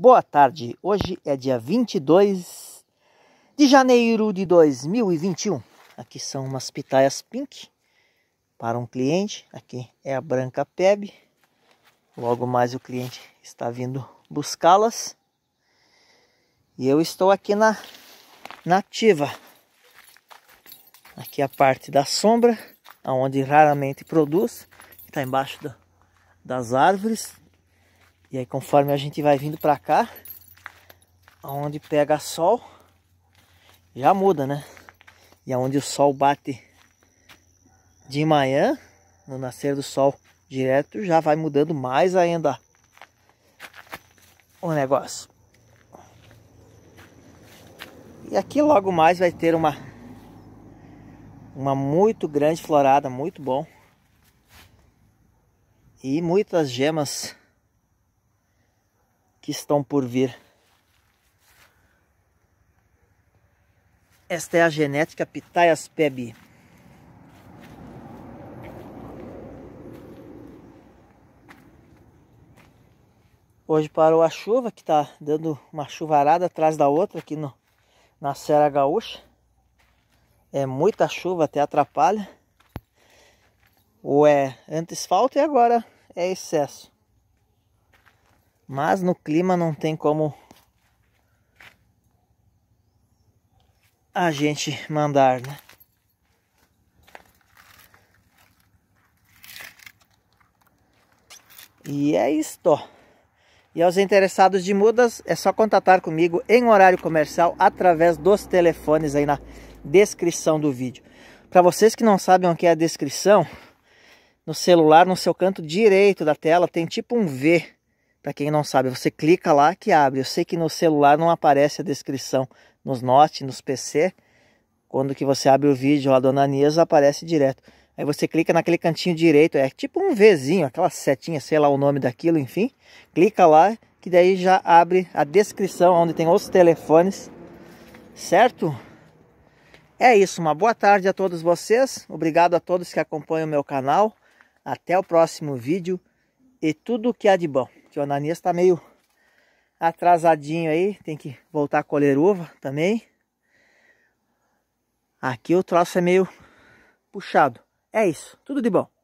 Boa tarde. Hoje é dia 22 de janeiro de 2021. Aqui são umas pitaias pink para um cliente. Aqui é a branca PEB. Logo mais o cliente está vindo buscá-las. E eu estou aqui na nativa. Aqui é a parte da sombra, aonde raramente produz, está embaixo do, das árvores, e aí conforme a gente vai vindo para cá, aonde pega sol, já muda, né? E aonde o sol bate de manhã, no nascer do sol direto, já vai mudando mais ainda o negócio. E aqui logo mais vai ter uma uma muito grande florada, muito bom. E muitas gemas que estão por vir. Esta é a genética Pitaias pebi. Hoje parou a chuva, que está dando uma chuvarada atrás da outra aqui no, na Serra Gaúcha. É muita chuva, até atrapalha. Ou é antes falta e agora é excesso. Mas no clima não tem como a gente mandar, né? E é isto. E aos interessados de mudas, é só contatar comigo em horário comercial através dos telefones aí na descrição do vídeo. Para vocês que não sabem o que é a descrição, no celular, no seu canto direito da tela, tem tipo um V para quem não sabe, você clica lá que abre. Eu sei que no celular não aparece a descrição, nos Note, nos PC. Quando que você abre o vídeo lá do Ananias, aparece direto. Aí você clica naquele cantinho direito, é tipo um Vzinho, aquela setinha, sei lá o nome daquilo, enfim. Clica lá, que daí já abre a descrição onde tem os telefones, certo? É isso, uma boa tarde a todos vocês. Obrigado a todos que acompanham o meu canal. Até o próximo vídeo e tudo o que há de bom. Que o Ananias tá meio atrasadinho aí. Tem que voltar a colher uva também. Aqui o troço é meio puxado. É isso. Tudo de bom.